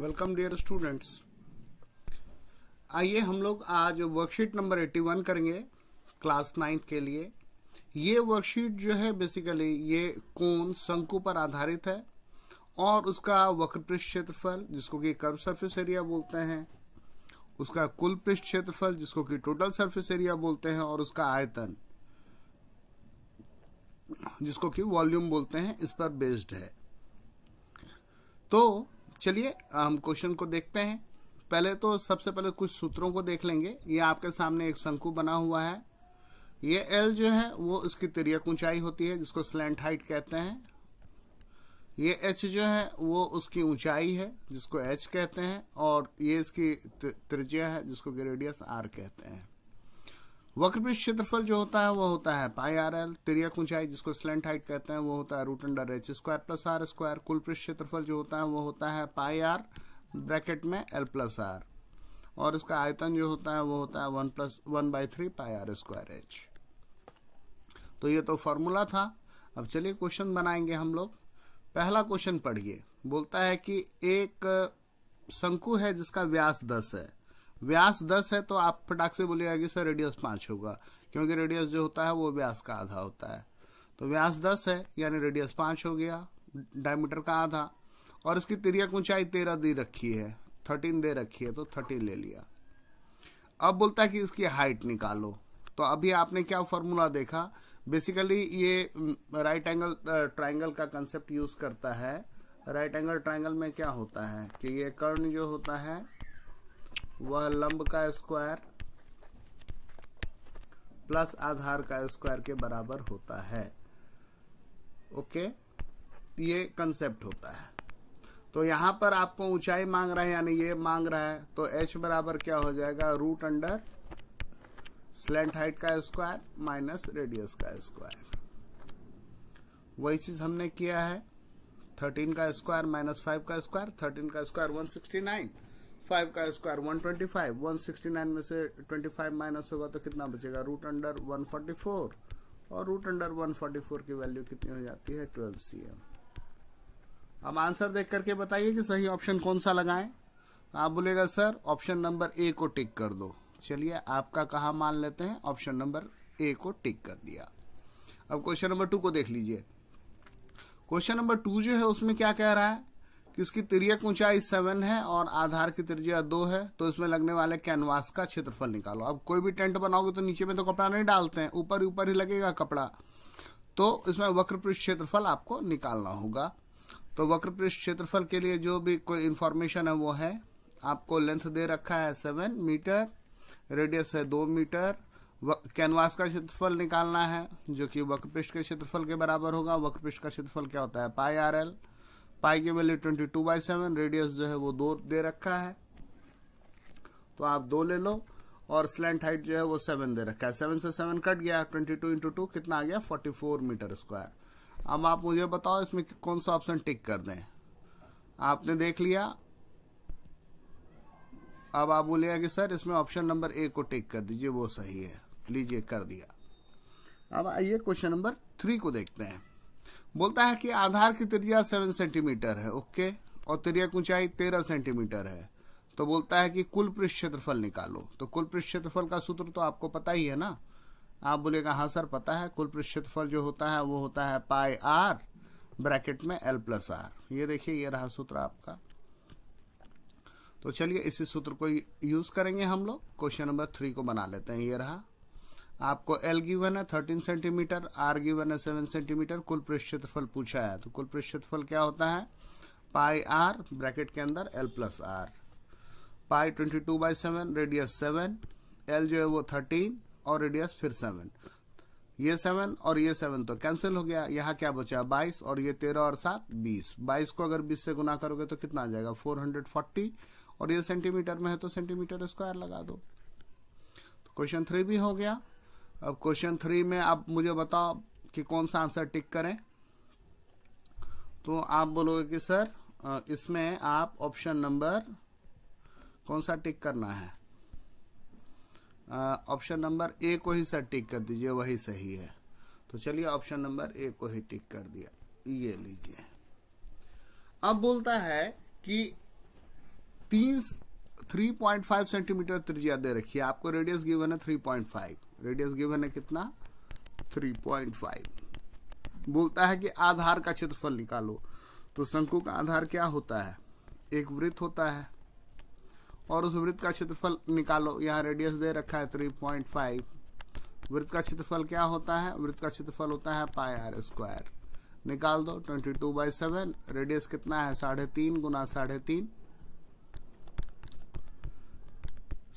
welcome dear students आइए हम लोग आज वर्कशीट नंबर 81 करेंगे क्लास नाइन्थ के लिए ये वर्कशीट जो है बेसिकली ये कोण शंकु पर आधारित है और उसका वक्र पृष्ठ क्षेत्रफल जिसको कि कर्व सरफेस एरिया बोलते हैं उसका कुल पृष्ठ क्षेत्रफल जिसको कि टोटल सरफेस एरिया बोलते हैं और उसका आयतन जिसको कि वॉल्यूम बोलते हैं इस पर बेस्ड है तो चलिए हम क्वेश्चन को देखते हैं पहले तो सबसे पहले कुछ सूत्रों को देख लेंगे ये आपके सामने एक शंकु बना हुआ है ये एल जो है वो इसकी तिरक ऊंचाई होती है जिसको स्लैंट हाइट कहते हैं ये एच जो है वो उसकी ऊंचाई है जिसको एच कहते हैं और ये इसकी त्रिज्या है जिसको ग्रेडियस आर कहते हैं पृष्ठ क्षेत्रफल जो होता है वो होता है पाई आर एल तिरक ऊंचाई जिसको स्लेंट हाइट कहते हैं वो होता है root under H square plus R square कुल पृष्ठ क्षेत्रफल जो होता है वो होता है पाई आर ब्रैकेट में एल प्लस आर और इसका आयतन जो होता है वो होता है one plus one by three pi R square H तो ये तो फॉर्मूला था अब चलिए क्वेश्चन बनाएंगे हम लोग पहला क्वेश्चन पढ़िए बोलता है कि एक शंकु है जिसका व्यास दस है व्यास दस है तो आप फटाक से बोलिएगा कि सर रेडियस पांच होगा क्योंकि रेडियस जो होता है वो व्यास का आधा होता है तो व्यास दस है यानी रेडियस पांच हो गया डायमीटर का आधा और इसकी तिरक ऊंचाई तेरह दी रखी है थर्टीन दे रखी है तो थर्टीन ले लिया अब बोलता है कि इसकी हाइट निकालो तो अभी आपने क्या फॉर्मूला देखा बेसिकली ये राइट एंगल ट्राइंगल का कंसेप्ट यूज करता है राइट एंगल ट्राइंगल में क्या होता है कि ये कर्ण जो होता है वह लंब का स्क्वायर प्लस आधार का स्क्वायर के बराबर होता है ओके ये कंसेप्ट होता है तो यहां पर आपको ऊंचाई मांग रहा है यानी ये मांग रहा है तो h बराबर क्या हो जाएगा रूट अंडर स्लेंट हाइट का स्क्वायर माइनस रेडियस का स्क्वायर वही चीज हमने किया है थर्टीन का स्क्वायर माइनस फाइव का स्क्वायर थर्टीन का square one sixty nine five का square one twenty five one sixty nine में से ट्वेंटी फाइव माइनस होगा तो कितना बचेगा root under one forty four और root under one forty four की वैल्यू कितनी हो जाती है ट्वेल्व सी एम अब आंसर देख करके बताइए कि सही ऑप्शन कौन सा लगाएं आप बोलेगा सर ऑप्शन नंबर ए को टिक कर दो चलिए आपका कहा मान लेते हैं ऑप्शन नंबर ए को टिक कर दिया अब क्वेश्चन नंबर टू को देख लीजिए क्वेश्चन नंबर टू जो है उसमें क्या कह रहा है इसकी त्रियक ऊंचाई सेवन है और आधार की त्रिज्या दो है तो इसमें लगने वाले कैनवास का क्षेत्रफल निकालो अब कोई भी टेंट बनाओगे तो नीचे में तो कपड़ा नहीं डालते हैं ऊपर ऊपर ही लगेगा कपड़ा तो इसमें वक्र पृष्ठ क्षेत्रफल आपको निकालना होगा तो वक्र पृष्ठ क्षेत्रफल के लिए जो भी कोई इंफॉर्मेशन है वो है आपको लेंथ दे रखा है सेवन मीटर रेडियस है दो मीटर कैनवास का क्षेत्रफल निकालना है जो कि वक्रपृष्ठ के क्षेत्रफल के बराबर होगा वक्रपृष्ठ का क्षेत्रफल क्या होता है पाई आर एल पाई की value twenty two by seven radius जो है वो दो दे रखा है तो आप दो ले लो और स्लेंट हाइट जो है वो सेवन दे रखा है सेवन से सेवन कट गया ट्वेंटी टू इंटू टू कितना आ गया फोर्टी फोर मीटर स्क्वायर अब आप मुझे बताओ इसमें कौन सा ऑप्शन टिक कर दें आपने देख लिया अब आप बोलिएगा कि सर इसमें ऑप्शन नंबर ए को टिक कर दीजिए वो सही है लीजिए कर दिया अब आइए क्वेश्चन नंबर थ्री को देखते हैं बोलता है कि आधार की त्रिया सेवन सेंटीमीटर है ओके और त्रिया ऊंचाई तेरह सेंटीमीटर है तो बोलता है कि कुल पृष्ठ क्षेत्रफल निकालो तो कुल पृष्ठ क्षेत्रफल का सूत्र तो आपको पता ही है ना आप बोलेगा हाँ सर पता है कुल पृष्ठ क्षेत्रफल जो होता है वो होता है पाई आर ब्रैकेट में एल प्लस आर ये देखिए ये रहा सूत्र आपका तो चलिए इसी सूत्र को यूज करेंगे हम लोग क्वेश्चन नंबर थ्री को बना लेते हैं ये रहा आपको एल गिवन है थर्टीन सेंटीमीटर आर गिवन है सेवन सेंटीमीटर कुल फल पूछा है तो कुल फल क्या होता है पाई आर ब्रैकेट के अंदर L plus R pi twenty two by seven radius seven L जो है वो थर्टीन और रेडियस फिर सेवन ये सेवन और ये सेवन तो कैंसिल हो गया यहाँ क्या बचा बाईस और ये तेरह और सात बीस बाईस को अगर बीस से गुना करोगे तो कितना आ जाएगा फोर हंड्रेड फोर्टी और ये सेंटीमीटर में है तो सेंटीमीटर स्क्वायर लगा दो तो क्वेश्चन थ्री भी हो गया अब क्वेश्चन थ्री में आप मुझे बताओ कि कौन सा आंसर टिक करें तो आप बोलोगे कि सर इसमें आप ऑप्शन नंबर कौन सा टिक करना है ऑप्शन नंबर ए को ही सर टिक कर दीजिए वही सही है तो चलिए ऑप्शन नंबर ए को ही टिक कर दिया ये लीजिए अब बोलता है कि तीन थ्री पॉइंट फाइव सेंटीमीटर त्रिज्या दे रखी है आपको रेडियस गिवन है three point five radius given है कितना 3.5 बोलता है कि आधार का क्षेत्रफल निकालो तो शंकु का आधार क्या होता है एक वृत्त होता है और उस वृत्त का क्षेत्रफल निकालो यहाँ रेडियस दे रखा है 3.5 वृत्त का क्षेत्रफल क्या होता है वृत्त का क्षेत्रफल होता है पाई आर स्क्वायर निकाल दो 22 टू बाई सेवन रेडियस कितना है साढ़े तीन गुना साढ़े तीन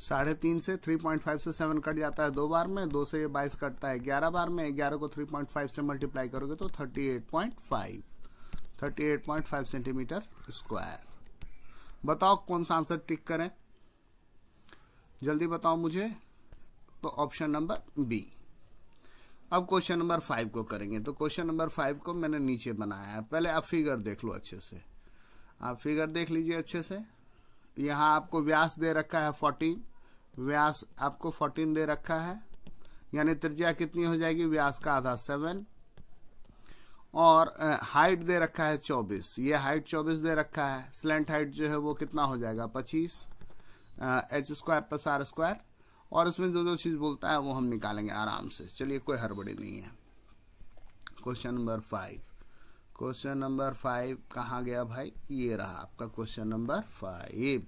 साढ़े तीन से थ्री पॉइंट फाइव से सेवन कट जाता है दो बार में दो से बाईस कटता है ग्यारह बार में ग्यारह को थ्री पॉइंट फाइव से मल्टीप्लाई करोगे तो thirty eight point five thirty eight point five centimetre square बताओ कौन सा आंसर टिक करें जल्दी बताओ मुझे तो ऑप्शन नंबर बी अब क्वेश्चन नंबर फाइव को करेंगे तो क्वेश्चन नंबर फाइव को मैंने नीचे बनाया है पहले आप फिगर देख लो अच्छे से आप फिगर देख लीजिए अच्छे से यहाँ आपको व्यास दे रखा है फोर्टीन व्यास आपको फोर्टीन दे रखा है यानी त्रिज्या कितनी हो जाएगी व्यास का आधा सेवन और हाइट दे रखा है चौबीस ये हाइट चौबीस दे रखा है स्लेंट हाइट जो है वो कितना हो जाएगा पच्चीस H square plus R square और इसमें जो जो चीज़ बोलता है वो हम निकालेंगे आराम से चलिए कोई हड़बड़ी नहीं है question number five question number five कहाँ गया भाई ये रहा आपका क्वेश्चन नंबर फाइव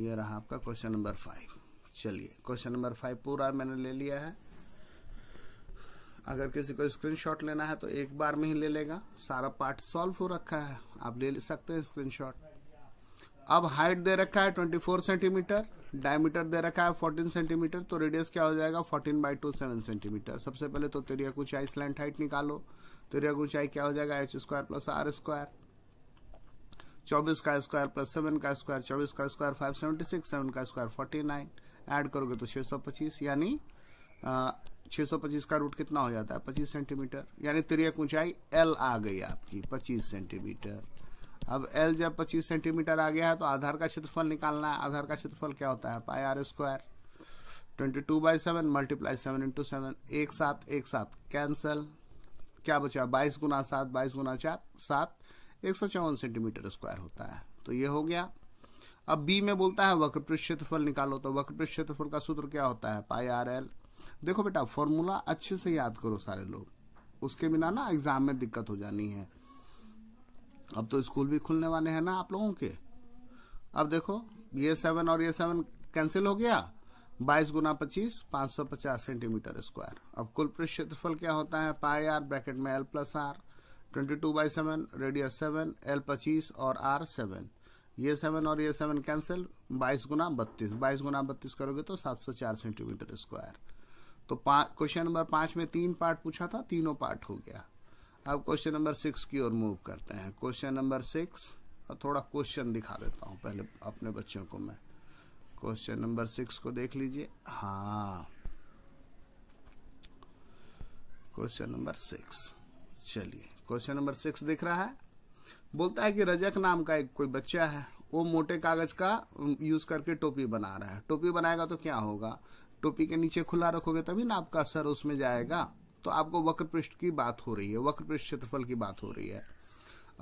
ये रहा आपका क्वेश्चन नंबर फाइव चलिए क्वेश्चन नंबर फाइव पूरा मैंने ले लिया है अगर किसी को स्क्रीनशॉट लेना है तो एक बार में ही ले लेगा सारा पार्ट सॉल्व हो रखा है आप ले सकते हैं स्क्रीनशॉट अब हाइट दे रखा है 24 सेंटीमीटर डायमीटर दे रखा है 14 सेंटीमीटर तो रेडियस क्या हो जाएगा 14 बाई टू सेवन सेंटीमीटर सबसे पहले तो तेरिया ऊंचाई स्लैंड हाइट निकालो तेरिया ऊंचाई क्या हो जाएगा H square plus R square चौबीस का स्क्वायर प्लस सेवन का स्क्वायर चौबीस का square five seventy six seven का स्क्वायर फोर्टी नाइन ऐड करोगे तो छः सौ पच्चीस यानी छः सौ पच्चीस का रूट कितना हो जाता है पच्चीस सेंटीमीटर यानी तिरक ऊंचाई एल आ गई आपकी पच्चीस सेंटीमीटर अब एल जब पच्चीस सेंटीमीटर आ गया है तो आधार का क्षेत्रफल निकालना है आधार का क्षेत्रफल क्या होता है pi R square twenty two by seven multiply seven into seven एक साथ एक साथ कैंसल क्या बचा बाईस गुना सात बाईस गुना चार सात एक सेंटीमीटर स्क्वायर होता है तो ये हो गया अब बी में बोलता है वक्र क्षेत्रफल निकालो तो वक्र क्षेत्रफल का सूत्र क्या होता है पाई आर एल देखो बेटा फॉर्मूला अच्छे से याद करो सारे लोग उसके बिना ना एग्जाम में दिक्कत हो जानी है अब तो स्कूल भी खुलने वाले हैं ना आप लोगों के अब देखो ये सेवन और ये सेवन कैंसिल हो गया बाईस गुना पच्चीस पांच सौ पचास सेंटीमीटर स्क्वायर अब कुल पृष्ठ क्षेत्रफल क्या होता है पाई आर ब्रैकेट में L plus R twenty two by seven radius seven L पच्चीस और आर सेवन ये सेवन और ये सेवन कैंसिल बाईस गुना बत्तीस बाईस गुना बत्तीस करोगे तो सात सौ चार सेंटीमीटर स्क्वायर तो क्वेश्चन नंबर पाँच में तीन पार्ट पूछा था तीनों पार्ट हो गया अब क्वेश्चन नंबर सिक्स की ओर मूव करते हैं क्वेश्चन नंबर सिक्स थोड़ा क्वेश्चन दिखा देता हूँ पहले अपने बच्चों को मैं क्वेश्चन नंबर सिक्स को देख लीजिए हाँ क्वेश्चन नंबर सिक्स चलिए क्वेश्चन नंबर सिक्स दिख रहा है बोलता है कि रजक नाम का एक कोई बच्चा है वो मोटे कागज का यूज करके टोपी बना रहा है टोपी बनाएगा तो क्या होगा टोपी के नीचे खुला रखोगे तभी ना आपका असर उसमें जाएगा तो आपको वक्र पृष्ठ की बात हो रही है वक्र पृष्ठ क्षेत्रफल की बात हो रही है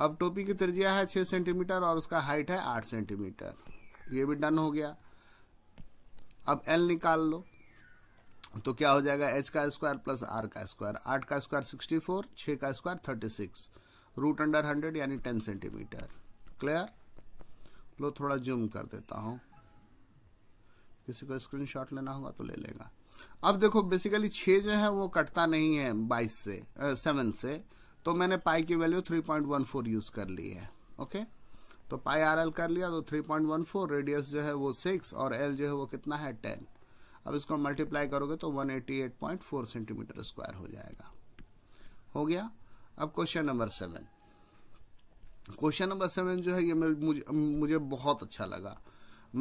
अब टोपी की त्रिज्या है छह सेंटीमीटर और उसका हाइट है आठ सेंटीमीटर ये भी डन हो गया अब एल निकाल लो तो क्या हो जाएगा एच का स्क्वायर प्लस आर का स्क्वायर आठ का स्क्वायर सिक्सटी फोर छः का square thirty six root under hundred यानी टेन सेंटीमीटर क्लियर लो थोड़ा जूम कर देता हूँ किसी को स्क्रीनशॉट लेना होगा तो ले लेगा अब देखो बेसिकली छः जो है वो कटता नहीं है बाईस से सेवन से तो मैंने पाई की value three point one four use कर ली है ओके तो पाई आर एल कर लिया तो three point one four radius जो है वो सिक्स और एल जो है वो कितना है टेन अब इसको मल्टीप्लाई करोगे तो 188.4 सेंटीमीटर स्क्वायर हो जाएगा हो गया अब question number seven question number seven जो है ये मुझे मुझे बहुत अच्छा लगा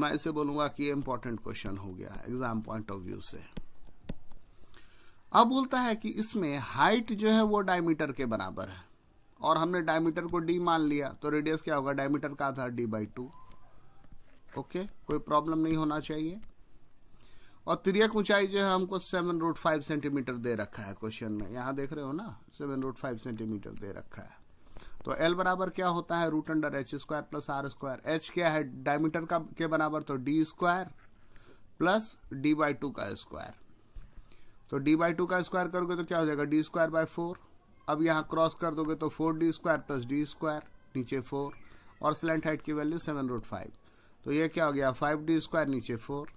मैं इसे बोलूंगा कि ये इंपॉर्टेंट क्वेश्चन हो गया एग्जाम पॉइंट ऑफ व्यू से अब बोलता है कि इसमें हाइट जो है वो डायमीटर के बराबर है और हमने डायमीटर को डी मान लिया तो रेडियस क्या होगा डायमीटर का था डी बाई टू ओके कोई प्रॉब्लम नहीं होना चाहिए और तिरक ऊंचाई जो है हमको सेवन रूट फाइव सेंटीमीटर दे रखा है क्वेश्चन में यहाँ देख रहे हो ना सेवन रूट फाइव सेंटीमीटर दे रखा है तो एल बराबर क्या होता है root under H square plus R square H क्या है डायमीटर का के बराबर तो D square plus D by two का स्क्वायर तो डी बाई टू का स्क्वायर करोगे तो क्या हो जाएगा डी स्क्वायर बाय फोर अब यहाँ क्रॉस कर दोगे तो four D square plus D square नीचे फोर और स्लेंट हाइट की वैल्यू सेवन रूट फाइव तो ये क्या हो गया फाइव डी स्क्वायर नीचे फोर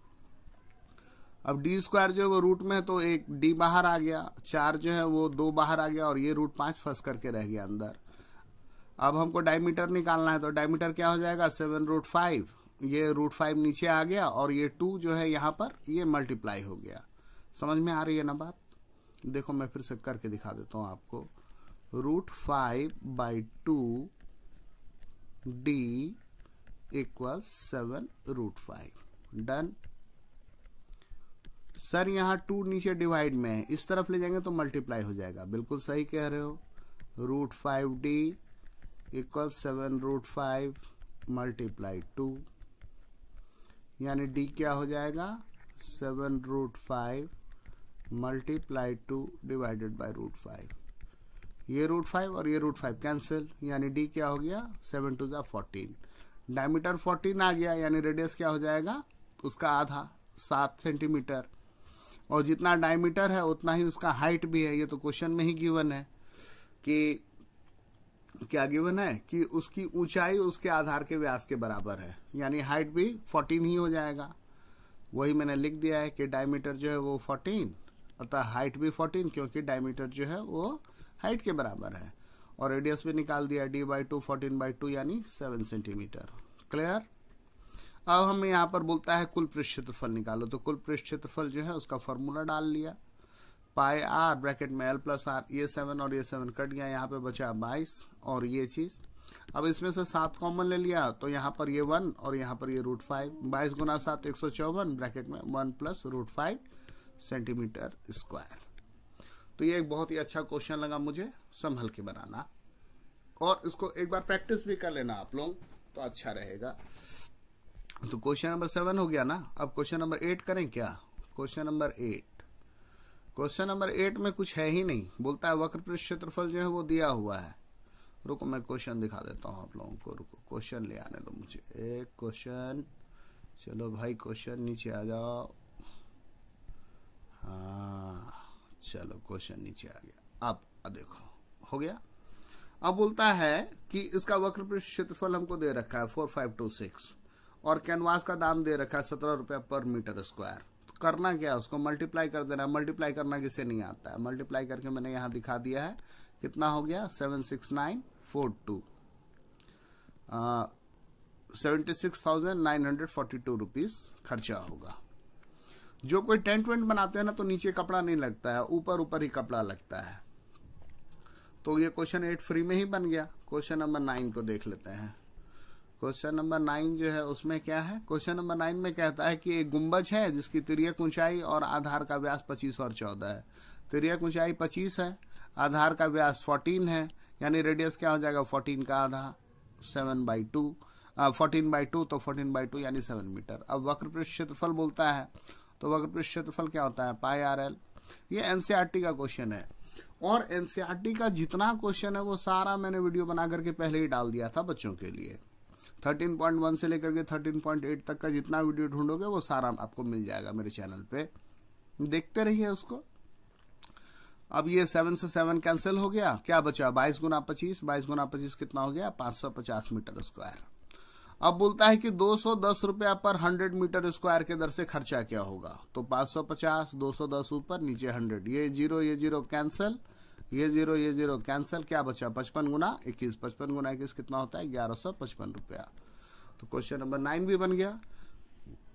अब डी स्क्वायर जो है वो रूट में है तो एक डी बाहर आ गया चार जो है वो दो बाहर आ गया और ये रूट पांच फंस करके रह गया अंदर अब हमको डायमीटर निकालना है तो डायमीटर क्या हो जाएगा सेवन रूट फाइव ये रूट फाइव नीचे आ गया और ये टू जो है यहाँ पर ये मल्टीप्लाई हो गया समझ में आ रही है ना बात देखो मैं फिर से करके दिखा देता हूँ आपको root five by two D equal seven root five done sir यहाँ टू नीचे डिवाइड में है इस तरफ ले जाएंगे तो मल्टीप्लाई हो जाएगा बिल्कुल सही कह रहे हो root five D equal seven root five multiply two यानी डी क्या हो जाएगा seven root five multiply two divided by root five ये रूट फाइव और ये रूट फाइव कैंसिल यानी डी क्या हो गया सेवन टू जै फोर्टीन डायमीटर फोर्टीन आ गया यानी रेडियस क्या हो जाएगा उसका आधा सात सेंटीमीटर और जितना डायमीटर है उतना ही उसका हाइट भी है ये तो क्वेश्चन में ही गिवन है कि क्या गिवन है कि उसकी ऊंचाई उसके आधार के व्यास के बराबर है यानी हाइट भी 14 ही हो जाएगा वही मैंने लिख दिया है कि डायमीटर जो है वो 14 अतः हाइट भी 14 क्योंकि डायमीटर जो है वो हाइट के बराबर है और रेडियस भी निकाल दिया D by two fourteen by two यानी सेवन सेंटीमीटर क्लियर अब हमें यहाँ पर बोलता है कुल पृष्ठ क्षेत्रफल निकालो तो कुल पृष्ठ क्षेत्रफल जो है उसका फॉर्मूला डाल लिया पाए आर ब्रैकेट में एल प्लस आर ये सेवन और ये सेवन कट गया यहाँ पे बचा बाईस और ये चीज अब इसमें से सात कॉमन ले लिया तो यहाँ पर ये वन और यहाँ पर ये रूट फाइव बाईस गुना सात एक सौ चौवन ब्रैकेट में one plus root five centimetre square तो ये एक बहुत ही अच्छा क्वेश्चन लगा मुझे संभल के बनाना और इसको एक बार प्रैक्टिस भी कर लेना आप लोग तो अच्छा रहेगा तो क्वेश्चन नंबर सेवन हो गया ना अब क्वेश्चन नंबर एट करें क्या question number eight question number eight में कुछ है ही नहीं बोलता है वक्र पृष्ठ क्षेत्रफल जो है वो दिया हुआ है रुको मैं क्वेश्चन दिखा देता हूँ आप लोगों को रुको क्वेश्चन ले आने दो मुझे एक क्वेश्चन चलो भाई क्वेश्चन नीचे आ जाओ हाँ चलो क्वेश्चन नीचे आ गया अब देखो हो गया अब बोलता है कि इसका वक्र पृष्ठ क्षेत्रफल हमको दे रखा है फोर फाइव टू सिक्स और कैनवास का दाम दे रखा है सत्रह रुपया पर मीटर स्क्वायर तो करना क्या है उसको मल्टीप्लाई कर देना मल्टीप्लाई करना किसे नहीं आता है मल्टीप्लाई करके मैंने यहाँ दिखा दिया है कितना हो गया seven six nine four two seventy six thousand nine hundred forty two rupees खर्चा होगा जो कोई टेंट वेंट बनाते हैं ना तो नीचे कपड़ा नहीं लगता है ऊपर ऊपर ही कपड़ा लगता है तो ये क्वेश्चन एट फ्री में ही बन गया क्वेश्चन नंबर नाइन को देख लेते हैं क्वेश्चन नंबर नाइन जो है उसमें क्या है क्वेश्चन नंबर नाइन में कहता है कि एक गुंबज है जिसकी तिरक ऊंचाई और आधार का व्यास पच्चीस और चौदह है तिरक ऊंचाई पच्चीस है आधार का व्यास फोर्टीन है यानी रेडियस क्या हो जाएगा फोर्टीन का आधा seven by two fourteen by two तो फोर्टीन बाई टू यानी सेवन मीटर अब वक्र क्षेत्रफल बोलता है तो वक्र क्षेत्रफल क्या होता है पाई आर एल ये एनसीआरटी e का क्वेश्चन है और एनसीआरटी e का जितना क्वेश्चन है वो सारा मैंने वीडियो बना करके पहले ही डाल दिया था बच्चों के लिए 13.1 से लेकर के 13.8 तक का जितना वीडियो ढूंढोगे वो सारा आपको मिल जाएगा मेरे चैनल पे देखते रहिए उसको अब ये सेवन से सेवन कैंसिल हो गया क्या बचा बाईस गुना पच्चीस बाईस गुना पच्चीस कितना हो गया पांच सौ पचास मीटर स्क्वायर अब बोलता है कि दो सौ दस रुपया पर हंड्रेड मीटर स्क्वायर के दर से खर्चा क्या होगा तो पांच सौ पचास दो सौ दस ऊपर नीचे हंड्रेड ये जीरो ये जीरो कैंसिल ये जीरो ये जीरो कैंसिल क्या बचा पचपन गुना इक्कीस पचपन गुना इक्कीस कितना होता है ग्यारह सौ पचपन रुपया तो क्वेश्चन नंबर नाइन भी बन गया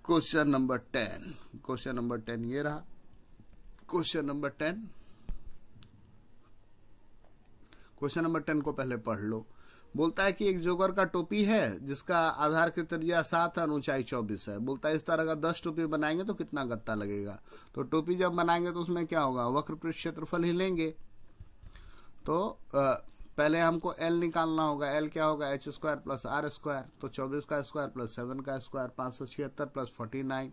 question number ten question number ten ये रहा question number ten question number ten को पहले पढ़ लो बोलता है कि एक जोगर का टोपी है जिसका आधार की त्रिज्या सात है ऊंचाई चौबीस है बोलता है इस तरह का दस टोपी बनाएंगे तो कितना गत्ता लगेगा तो टोपी जब बनाएंगे तो उसमें क्या होगा वक्र पृष्ठ क्षेत्रफल ही लेंगे तो आ, पहले हमको एल निकालना होगा एल क्या होगा H square plus R square तो चौबीस का स्क्वायर प्लस सेवन का स्क्वायर पाँच सौ छिहत्तर plus forty nine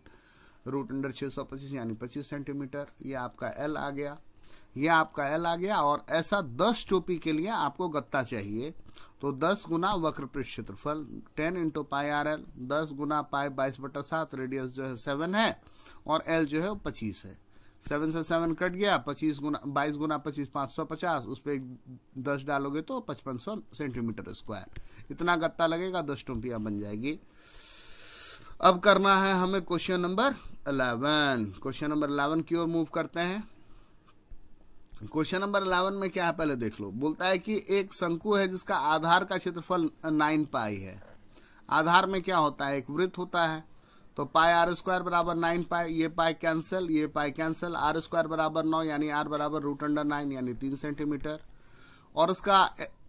root under छः सौ पच्चीस यानी पच्चीस सेंटीमीटर ये आपका एल आ गया ये आपका एल आ गया और ऐसा दस टोपी के लिए आपको गत्ता चाहिए तो दस गुना वक्र पृष्ठ क्षेत्रफल ten into pi R L दस गुना पाई बाईस बटा सात रेडियस जो है सेवन है और एल जो है पच्चीस है सेवन से सेवन कट गया पच्चीस गुना बाईस गुना पच्चीस पाँच सौ पचास उस पर दस डालोगे तो पचपन सौ सेंटीमीटर स्क्वायर इतना गत्ता लगेगा दस टोपियाँ बन जाएगी अब करना है हमें question number eleven question number eleven की ओर मूव करते हैं क्वेश्चन नंबर अलेवन में क्या है पहले देख लो बोलता है कि एक शंकु है जिसका आधार का क्षेत्रफल नाइन पाई है आधार में क्या होता है एक वृत्त होता है तो पाई आर स्क्वायर बराबर नाइन पाई ये पाई कैंसिल ये पाई कैंसिल आर स्क्वायर बराबर नौ यानी आर बराबर रूट अंडर नाइन यानी तीन सेंटीमीटर और इसका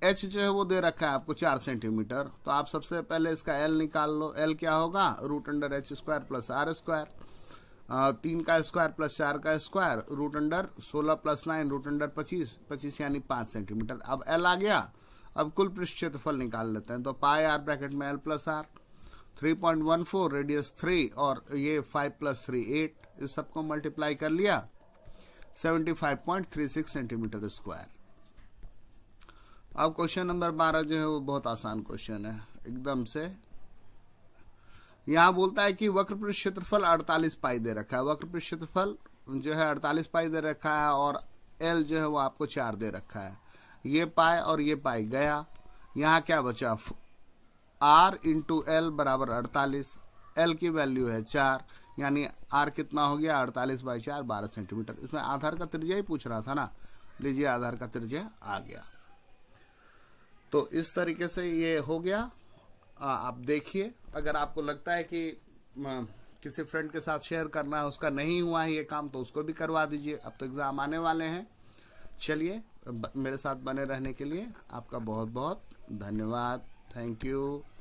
एच जो है वो दे रखा है आपको चार सेंटीमीटर तो आप सबसे पहले इसका एल निकाल लो एल क्या होगा root under H square plus R square तीन का स्क्वायर प्लस चार का स्क्वायर रूट अंडर सोलह प्लस नाइन रूट अंडर पच्चीस पच्चीस यानी पाँच सेंटीमीटर अब एल आ गया अब कुल पृष्ठ क्षेत्रफल निकाल लेते हैं तो पाए आर ब्रैकेट में एल प्लस आर 3.14 रेडियस 3 और ये 5 प्लस थ्री एट इस सबको मल्टीप्लाई कर लिया 75.36 सेंटीमीटर स्क्वायर अब क्वेश्चन नंबर 12 जो है वो बहुत आसान क्वेश्चन है एकदम से यहाँ बोलता है कि वक्र क्षेत्रफल 48 पाई दे रखा है वक्र क्षेत्रफल जो है 48 पाई दे रखा है और एल जो है वो आपको चार दे रखा है ये पाए और ये पाई गया यहाँ क्या बचा आर इंटू एल बराबर अड़तालीस एल की वैल्यू है चार यानी आर कितना हो गया अड़तालीस बाई चार बारह सेंटीमीटर इसमें आधार का त्रिज्या ही पूछ रहा था ना लीजिए आधार का त्रिज्या आ गया तो इस तरीके से ये हो गया आ, आप देखिए अगर आपको लगता है कि आ, किसी फ्रेंड के साथ शेयर करना है उसका नहीं हुआ है ये काम तो उसको भी करवा दीजिए अब तो एग्ज़ाम आने वाले हैं चलिए मेरे साथ बने रहने के लिए आपका बहुत बहुत धन्यवाद थैंक यू